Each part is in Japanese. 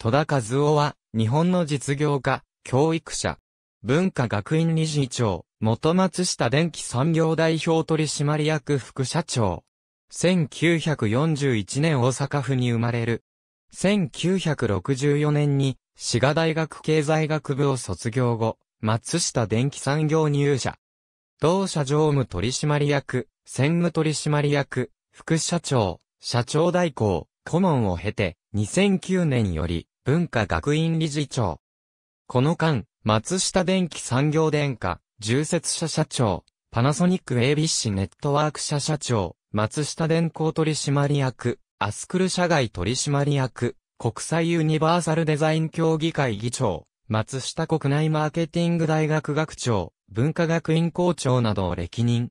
戸田和夫は、日本の実業家、教育者、文化学院理事長、元松下電機産業代表取締役副社長。1941年大阪府に生まれる。1964年に、滋賀大学経済学部を卒業後、松下電機産業入社。同社常務取締役、専務取締役、副社長、社長代行、顧問を経て、2009年より、文化学院理事長。この間、松下電機産業電化、重説社社長、パナソニック ABC ネットワーク社社長、松下電工取締役、アスクル社外取締役、国際ユニバーサルデザイン協議会議長、松下国内マーケティング大学学長、文化学院校長などを歴任。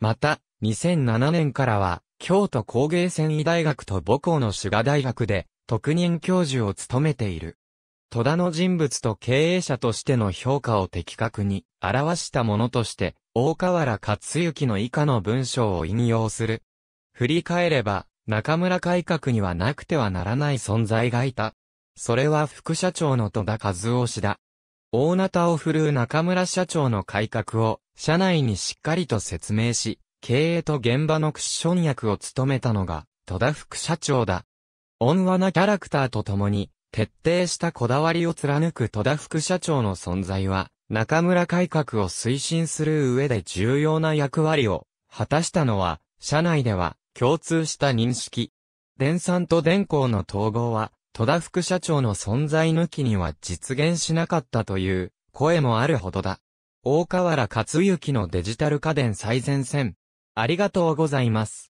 また、2007年からは、京都工芸繊維大学と母校の滋賀大学で、特任教授を務めている。戸田の人物と経営者としての評価を的確に表したものとして、大河原克之の以下の文章を引用する。振り返れば、中村改革にはなくてはならない存在がいた。それは副社長の戸田和夫氏だ。大なたを振るう中村社長の改革を、社内にしっかりと説明し、経営と現場のクッション役を務めたのが、戸田副社長だ。温和なキャラクターと共に、徹底したこだわりを貫く戸田副社長の存在は、中村改革を推進する上で重要な役割を果たしたのは、社内では共通した認識。電産と電工の統合は、戸田副社長の存在抜きには実現しなかったという声もあるほどだ。大河原克之のデジタル家電最前線。ありがとうございます。